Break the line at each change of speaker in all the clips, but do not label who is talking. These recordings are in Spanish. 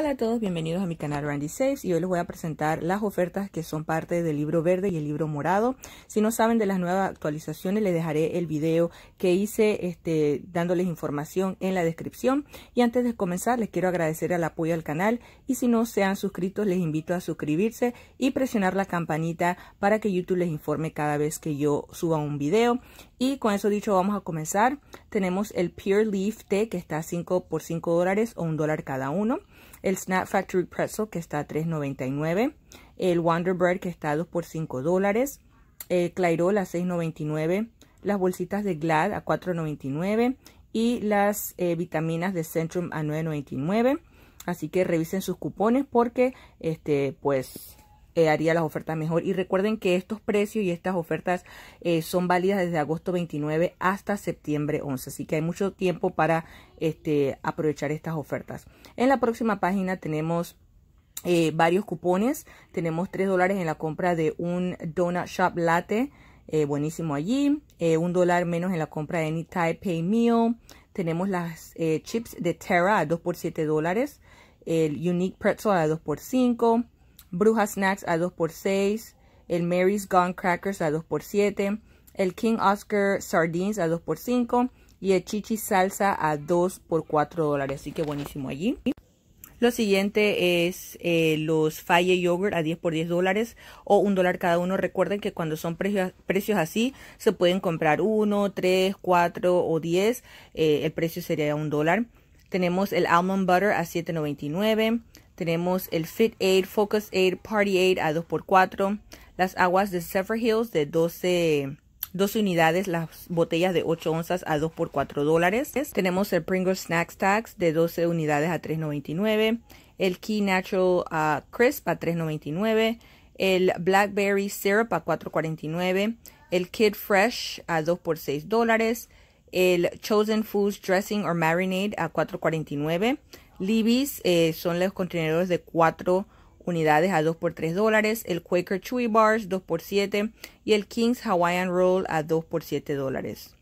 Hola a todos, bienvenidos a mi canal Randy Saves y hoy les voy a presentar las ofertas que son parte del libro verde y el libro morado. Si no saben de las nuevas actualizaciones, les dejaré el video que hice este, dándoles información en la descripción. Y antes de comenzar, les quiero agradecer el apoyo al canal y si no se han suscrito, les invito a suscribirse y presionar la campanita para que YouTube les informe cada vez que yo suba un video. Y con eso dicho, vamos a comenzar. Tenemos el Pure Leaf Tea, que está a 5 por 5 dólares o un dólar cada uno. El Snap Factory Pretzel, que está a $3.99. El Wonder Bread, que está a 2 por 5 dólares. El Clairol a $6.99. Las bolsitas de Glad a $4.99. Y las eh, vitaminas de Centrum a $9.99. Así que revisen sus cupones porque este, pues eh, haría las ofertas mejor. Y recuerden que estos precios y estas ofertas eh, son válidas desde agosto 29 hasta septiembre 11. Así que hay mucho tiempo para este, aprovechar estas ofertas. En la próxima página tenemos... Eh, varios cupones tenemos 3 dólares en la compra de un donut shop latte buenísimo allí. un dólar menos en la compra de Any pay Meal. Tenemos las chips de Terra a 2 por 7 dólares. El Unique Pretzel a 2 por 5. Bruja Snacks a 2x6, el Mary's Gone Crackers a 2x7, el King Oscar Sardines a 2x5 y el Chichi Salsa a 2 x 4 dólares. Así que buenísimo allí. Lo siguiente es eh, los Falle Yogurt a 10 x 10 dólares o un dólar cada uno. Recuerden que cuando son precios, así, se pueden comprar 1, 3, 4 o 10. Eh, el precio sería un dólar. Tenemos el Almond Butter a 7.99, tenemos el Fit Aid, Focus Aid, Party Aid a 2x4. Las aguas de Zephyr Hills de 12, unidades. Las botellas de 8 onzas a 2x4 dólares. Tenemos el Pringles Snack Tax de 12 unidades a 3.99. El Key Natural Crisp a 3.99. El Blackberry Syrup a 4.49. El Kid Fresh a 2 x 6 dólares. El Chosen Foods Dressing or Marinade a 4.49 Libby's eh, son los contenedores de 4 unidades a 2 x 3 dólares, el Quaker Chewy Bars 2 x 7 y el King's Hawaiian Roll a 2 x 7 dólares.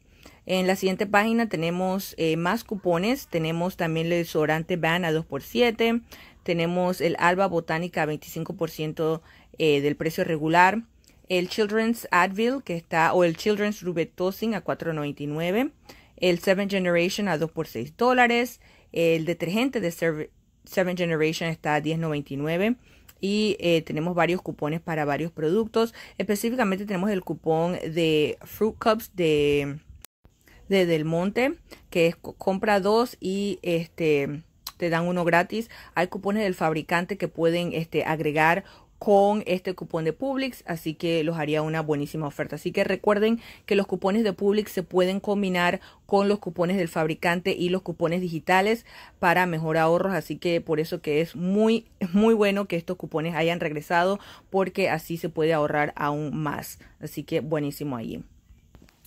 En la siguiente página tenemos eh, más cupones, tenemos también el desodorante Van a 2 x 7 tenemos el Alba Botánica a 25% eh, del precio regular, el Children's Advil que está o el Children's Rubetosin a 4.99, el Seventh Generation a 2 x 6 dólares, el detergente de Seven Generation está a 10.99 y eh, tenemos varios cupones para varios productos. Específicamente tenemos el cupón de Fruit Cups de, de Del Monte, que es compra dos y este te dan uno gratis. Hay cupones del fabricante que pueden este, agregar con este cupón de Publix, así que los haría una buenísima oferta. Así que recuerden que los cupones de Publix se pueden combinar con los cupones del fabricante y los cupones digitales para mejor ahorros, así que por eso que es muy muy bueno que estos cupones hayan regresado porque así se puede ahorrar aún más. Así que buenísimo allí.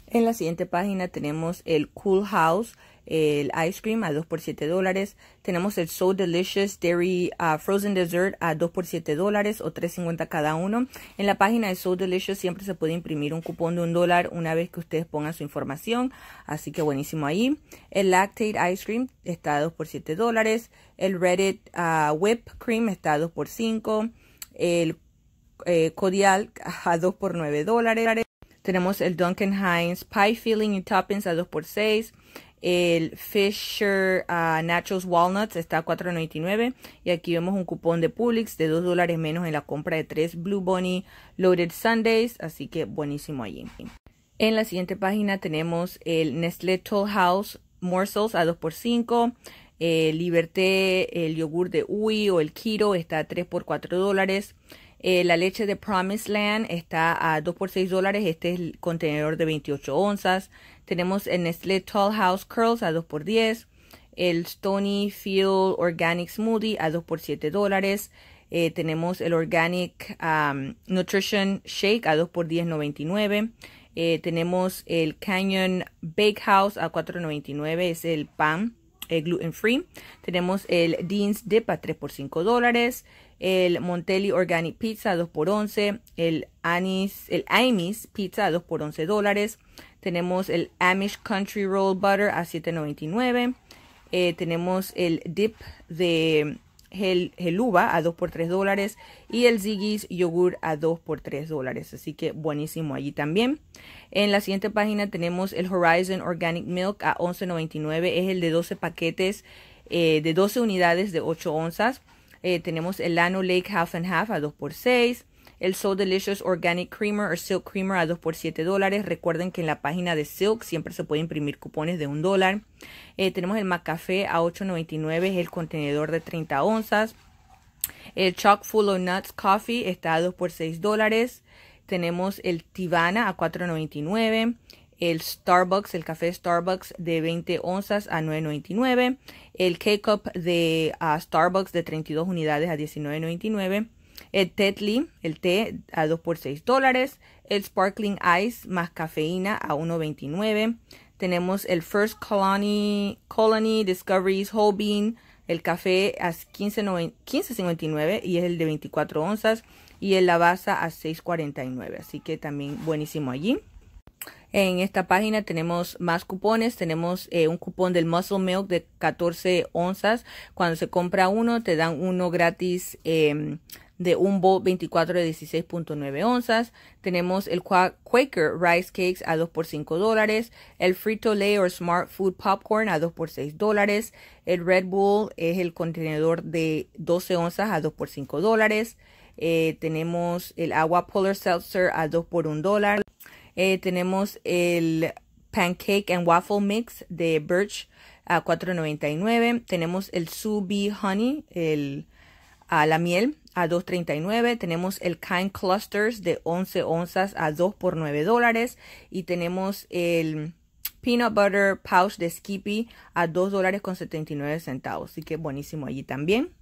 En la siguiente página tenemos el Cool House el ice cream a 2 por 7 dólares. Tenemos el So Delicious Dairy ah, Frozen Dessert a 2 x 7 dólares o 3.50 cada uno. En la página de So Delicious siempre se puede imprimir un cupón de un dólar una vez que ustedes pongan su información. Así que buenísimo ahí. El Lactate Ice Cream está a 2 x 7 dólares. El Reddit ah, Whip Cream está a 2 x 5. El Codial eh, a 2 x 9 dólares. Tenemos el Duncan Hines Pie Filling y Toppings a 2 x 6 el Fisher ah, Nachos Walnuts está a $4.99. Y aquí vemos un cupón de Publix de 2 dólares menos en la compra de 3 Blue Bunny Loaded Sundays. Así que buenísimo allí. En la siguiente página tenemos el Nestle Toll House Morsels a 2x5. El Liberté, el yogur de Uy o el Kiro está a 3 por 4 dólares. Eh, la leche de Promised Land está a 2 por 6 dólares. Este es el contenedor de 28 onzas. Tenemos el Nestlé Tall House Curls a 2x10, el Stony Field Organic Smoothie a 2x7 dólares. Eh, tenemos el Organic um, Nutrition Shake a 2x10.99. Eh, tenemos el Canyon Bakehouse a 4.99, es el pan eh, gluten free. Tenemos el Dean's Dip a 3 x 5 dólares el Montelli Organic Pizza 2x11, el, Anis, el Amis Pizza 2x11 dólares, tenemos el Amish Country Roll Butter a 7.99, eh, tenemos el Dip de Geluba a 2x3 dólares y el Ziggy's Yogurt a 2x3 dólares, así que buenísimo allí también. En la siguiente página tenemos el Horizon Organic Milk a 11.99, es el de 12 paquetes eh, de 12 unidades de 8 onzas. Eh, tenemos el Lano Lake Half and Half a 2x6. El So Delicious Organic Creamer o Silk Creamer a 2 x 7 dólares. Recuerden que en la página de Silk siempre se puede imprimir cupones de 1 dólar. Eh, tenemos el Macafé a 8.99, es el contenedor de 30 onzas. El Chalk Full of Nuts Coffee está a 2 por 6 dólares. Tenemos el Tivana a 4.99 el Starbucks, el café Starbucks de 20 onzas a 9.99, el K-Cup de Starbucks de 32 unidades a 19.99, el Tetley, el té a 2 por 6 dólares, el Sparkling Ice más cafeína a 1.29, tenemos el First Colony, Colony Discoveries Whole Bean, el café a 15.59 y es el de 24 onzas y el Lavazza a 6.49, así que también buenísimo allí. En esta página tenemos más cupones, tenemos eh, un cupón del Muscle Milk de 14 onzas. Cuando se compra uno, te dan uno gratis em, de un bowl 24 de 16.9 onzas. Tenemos el Quaker Rice Cakes a 2 por 5 dólares. El Frito Lay o Smart Food Popcorn a 2 por 6 dólares. El Red Bull es el contenedor de 12 onzas a 2 por 5 dólares. Eh, tenemos el agua Polar Seltzer a 2 por 1 dólar. Eh, tenemos el Pancake and Waffle Mix de Birch a 4.99. Tenemos el Subi Honey, el, a la miel a 2.39. Tenemos el Kind Clusters de 11 onzas a 2 por 9 dólares. Y tenemos el Peanut Butter Pouch de Skippy a dos dólares con nueve centavos. Así que buenísimo allí también.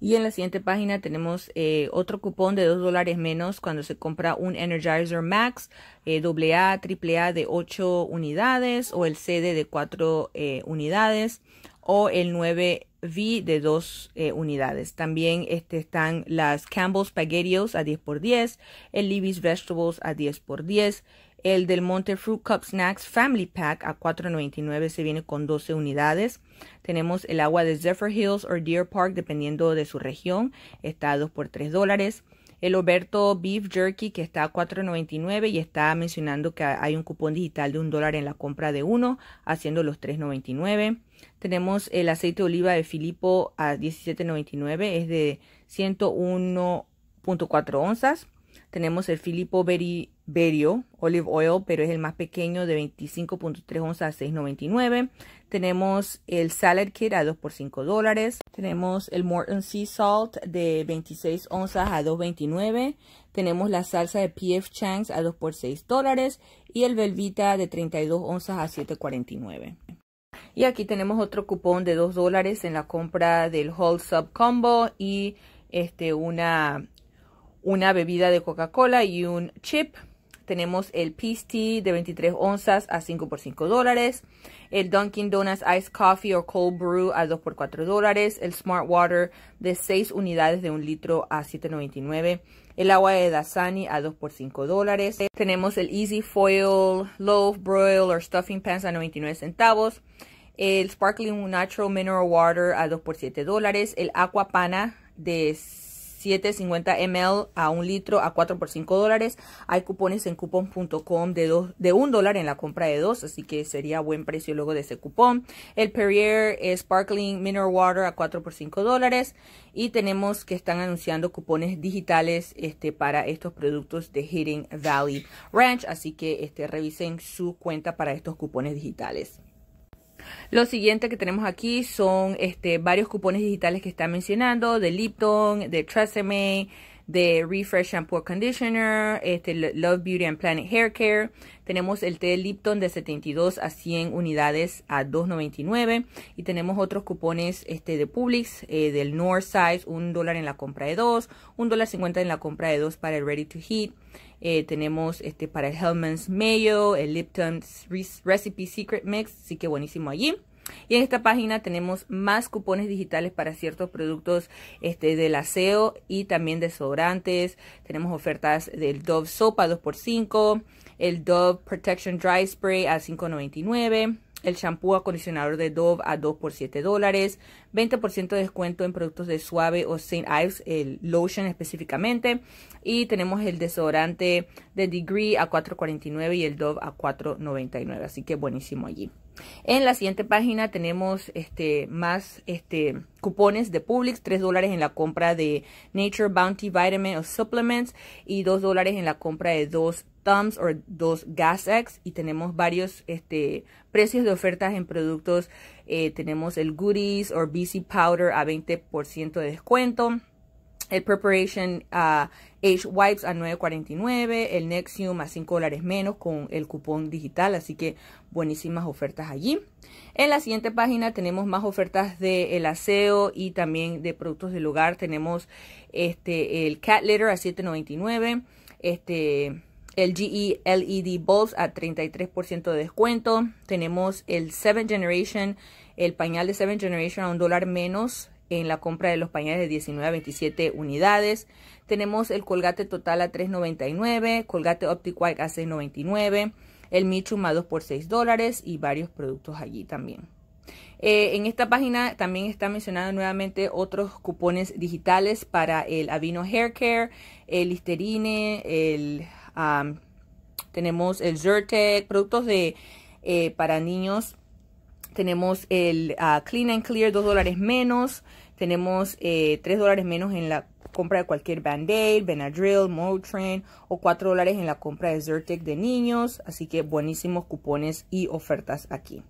Y en la siguiente página tenemos eh, otro cupón de 2 dólares menos cuando se compra un Energizer Max eh, AA, AAA de 8 unidades o el CD de 4 eh, unidades o el 9V de 2 eh, unidades. También este, están las Campbell's Spaghettios a 10 x 10, el Libby's Vegetables a 10 x 10, el del Monte Fruit Cup Snacks Family Pack a 4.99 se viene con 12 unidades. Tenemos el agua de Zephyr Hills o Deer Park dependiendo de su región, está a 2 por 3 dólares el Oberto Beef Jerky que está a $4.99 y está mencionando que hay un cupón digital de un dólar en la compra de uno, haciendo los $3.99. Tenemos el aceite de oliva de Filipo a $17.99, es de 101.4 onzas. Tenemos el Filippo Berio Olive Oil, pero es el más pequeño de 25.3 onzas a 6.99. Tenemos el Salad Kit a 2 por 5 dólares. Tenemos el Morton Sea Salt de 26 onzas a 2.29. Tenemos la salsa de PF Chang's a 2 por 6 dólares. Y el Velvita de 32 onzas a 7.49. Y aquí tenemos otro cupón de 2 dólares en la compra del Whole Sub Combo y este, una una bebida de Coca-Cola y un chip. Tenemos el Peace Tea de 23 onzas a 5 por 5 dólares. El Dunkin' Donuts Ice Coffee o Cold Brew a 2 por 4 dólares. El Smart Water de 6 unidades de 1 litro a 7.99. El agua de Dasani a 2 por 5 dólares. Tenemos el Easy Foil Loaf Broil or Stuffing Pans a 99 centavos. El Sparkling Natural Mineral Water a 2 por 7 dólares. El Aquapana de 750 ml a un litro a 4 por 5 dólares. Hay cupones en cupon.com de, de 1 dólar en la compra de 2, así que sería buen precio luego de ese cupón. El Perrier Sparkling Mineral Water a 4 por 5 dólares. Y tenemos que están anunciando cupones digitales este, para estos productos de Hidden Valley Ranch, así que este, revisen su cuenta para estos cupones digitales. Lo siguiente que tenemos aquí son este, varios cupones digitales que está mencionando, de Lipton, de Tresemme, de Refresh Shampoo Conditioner, este Love Beauty and Planet Hair Care. Tenemos el té de Lipton de 72 a 100 unidades a 2.99 y tenemos otros cupones este de Publix eh, del North Size, un dólar en la compra de dos, un dólar cincuenta en la compra de dos para el Ready to Heat. Eh, tenemos este para el Hellman's Mayo, el Lipton Recipe Secret Mix, sí que buenísimo allí. Y en esta página tenemos más cupones digitales para ciertos productos este, del aseo y también desodorantes. Tenemos ofertas del Dove a 2x5, el Dove Protection Dry Spray a $5.99. El shampoo acondicionador de Dove a 2 x 7 dólares. 20% de descuento en productos de Suave o St. Ives, el lotion específicamente. Y tenemos el desodorante de Degree a 4.49 y el Dove a 4.99. Así que buenísimo allí. En la siguiente página tenemos este, más este, cupones de Publix, 3 dólares en la compra de Nature Bounty Vitamin o Supplements y 2 dólares en la compra de dos Thumbs o dos X. y tenemos varios este, precios de ofertas en productos. Eh, tenemos el Goodies o BC Powder a 20% de descuento el Preparation uh, Age Wipes a 9.49, el Nexium a 5 dólares menos con el cupón digital, así que buenísimas ofertas allí. En la siguiente página tenemos más ofertas de aseo y también de productos del hogar. Tenemos este el Cat Litter a 7.99, este el GE LED Bulbs a 33% de descuento. Tenemos el 7 Generation, el pañal de 7 Generation a un dólar menos en la compra de los pañales de 19 a 27 unidades. Tenemos el colgate total a 3.99, colgate Optic White a 6.99, el a 2 por 6 dólares y varios productos allí también. Eh, en esta página también está mencionado nuevamente otros cupones digitales para el Avino Hair Care, el Listerine, el, tenemos el Zertec, productos de, eh, para niños tenemos el ah, Clean and Clear, 2 dólares menos. Tenemos 3 eh, dólares menos en la compra de cualquier Band-Aid, Benadryl, Motrin o 4 dólares en la compra de Zyrtec de niños. Así que buenísimos cupones y ofertas aquí.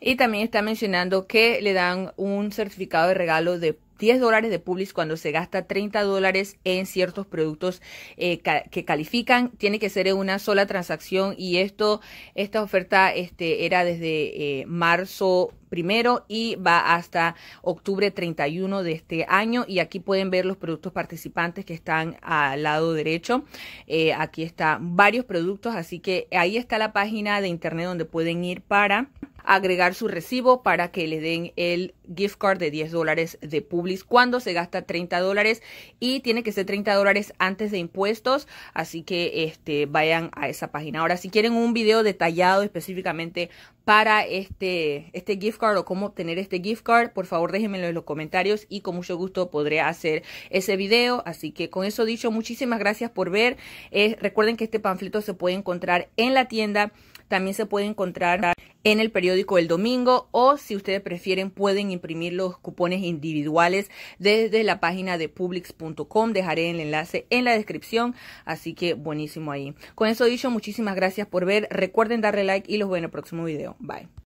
Y también está mencionando que le dan un certificado de regalo de 10 dólares de Publix cuando se gasta 30 dólares en ciertos productos eh, que califican. Tiene que ser en una sola transacción y esto, esta oferta este, era desde eh, marzo primero y va hasta octubre 31 de este año y aquí pueden ver los productos participantes que están al lado derecho eh, aquí están varios productos así que ahí está la página de internet donde pueden ir para agregar su recibo para que le den el gift card de 10 dólares de Publix cuando se gasta 30 dólares y tiene que ser 30 dólares antes de impuestos así que este vayan a esa página ahora si quieren un video detallado específicamente para este, este gift card o cómo obtener este gift card, por favor déjenmelo en los comentarios y con mucho gusto podré hacer ese video. Así que con eso dicho, muchísimas gracias por ver. Eh, recuerden que este panfleto se puede encontrar en la tienda, también se puede encontrar en el periódico El Domingo o si ustedes prefieren pueden imprimir los cupones individuales desde la página de publix.com. Dejaré el enlace en la descripción, así que buenísimo ahí. Con eso dicho, muchísimas gracias por ver. Recuerden darle like y los veo en el próximo video. Bye.